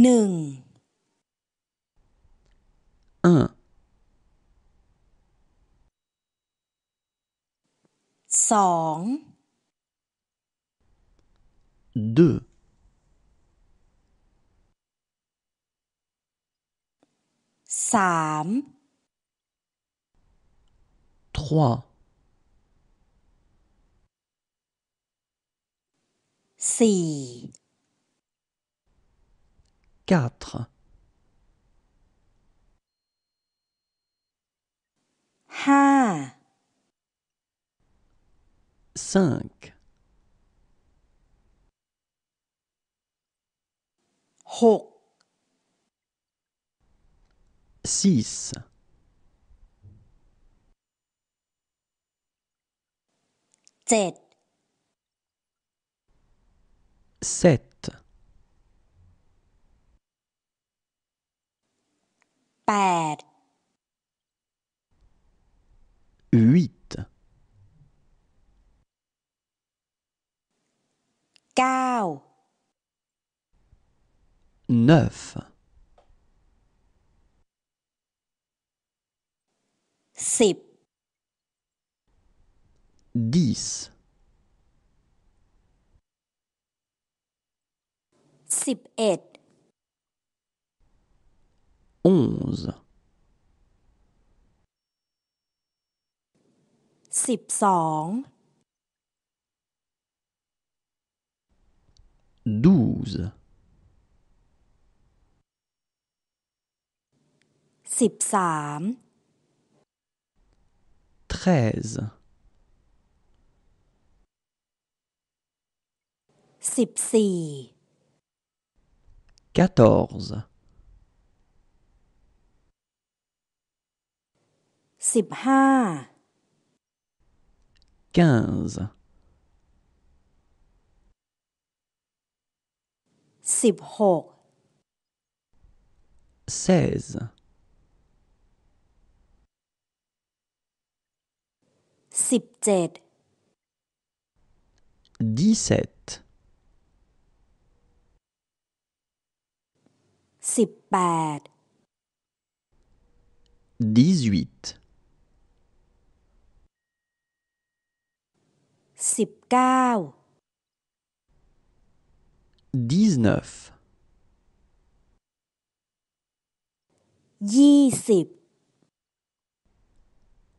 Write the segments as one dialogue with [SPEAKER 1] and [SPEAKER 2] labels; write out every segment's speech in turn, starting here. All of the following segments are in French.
[SPEAKER 1] หนึ่งเอสองดูสามสี่4 5 6 6 7 7 8 8 9 9 10 10 11 11 12 13
[SPEAKER 2] 13 14 quinze seize dix-sept dix-huit dix-neuf
[SPEAKER 1] 20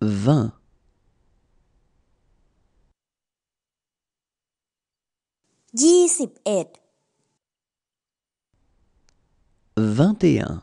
[SPEAKER 1] vingt 21
[SPEAKER 2] vingt et un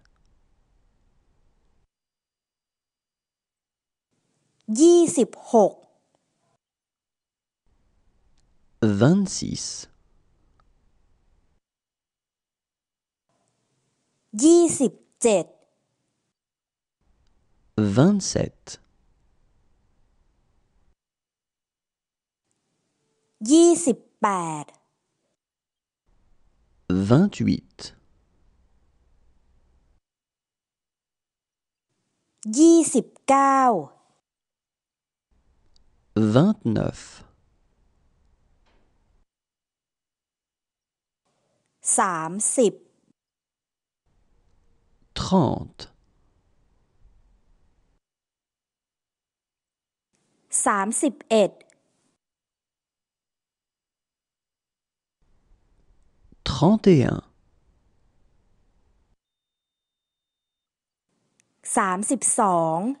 [SPEAKER 2] 26 27 27
[SPEAKER 1] 28
[SPEAKER 2] 28
[SPEAKER 1] 29
[SPEAKER 2] 29
[SPEAKER 1] 30 30 31 31 32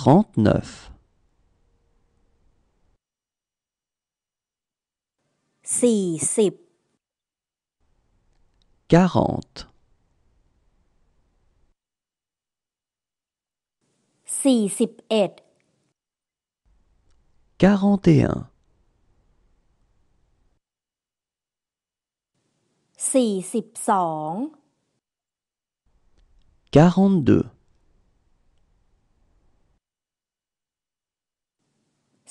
[SPEAKER 2] 39 40 40 41 41 42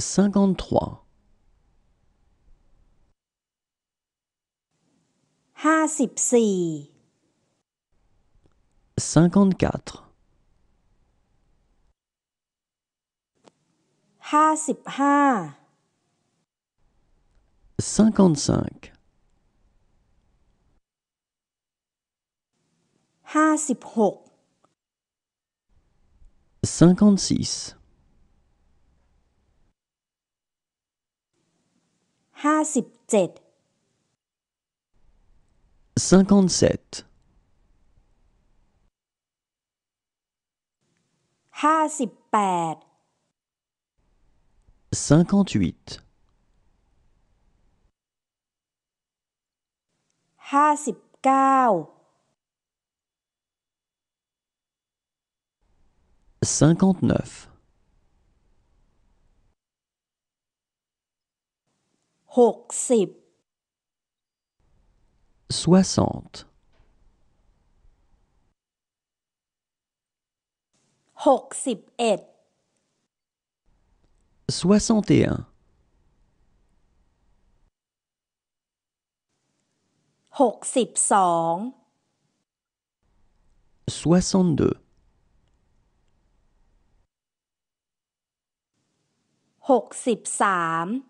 [SPEAKER 2] 53 54
[SPEAKER 1] 55
[SPEAKER 2] 56 cinquante-sept cinquante-huit cinquante-neuf
[SPEAKER 1] 60
[SPEAKER 2] soixante
[SPEAKER 1] หกสิบเอ็ด
[SPEAKER 2] soixante et
[SPEAKER 1] un soixante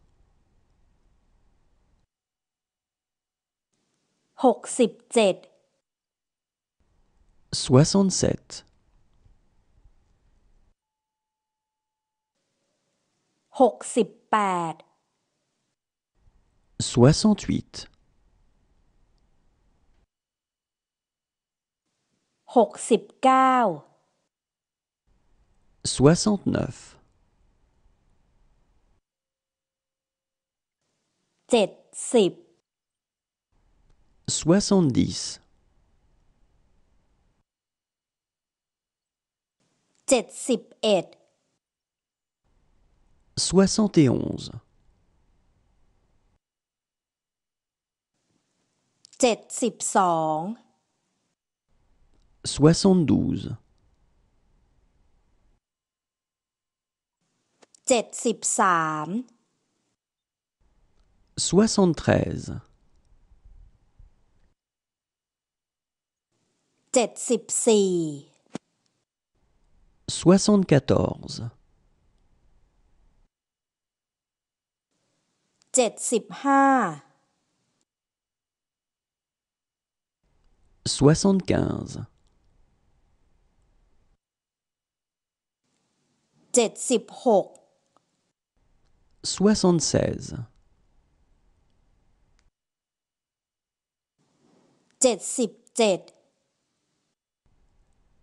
[SPEAKER 1] 67
[SPEAKER 2] soixante-sept soixante-huit soixante-neuf 70 71
[SPEAKER 1] 72
[SPEAKER 2] 73 soixante-quatorze
[SPEAKER 1] เจ็ดสิบห้า
[SPEAKER 2] soixante-quinze
[SPEAKER 1] เจ็ดสิบหก soixante-seize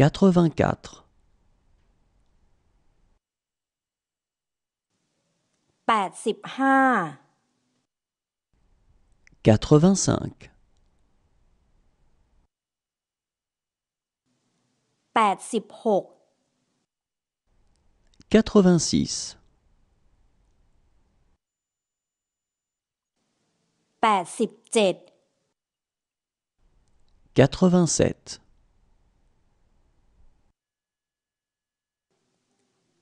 [SPEAKER 2] 84
[SPEAKER 1] 85
[SPEAKER 2] 86
[SPEAKER 1] 86 87
[SPEAKER 2] 87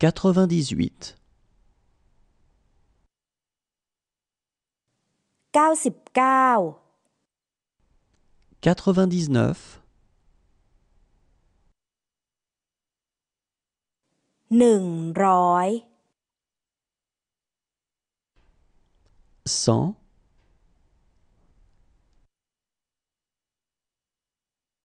[SPEAKER 2] 98
[SPEAKER 1] 99
[SPEAKER 2] 99 100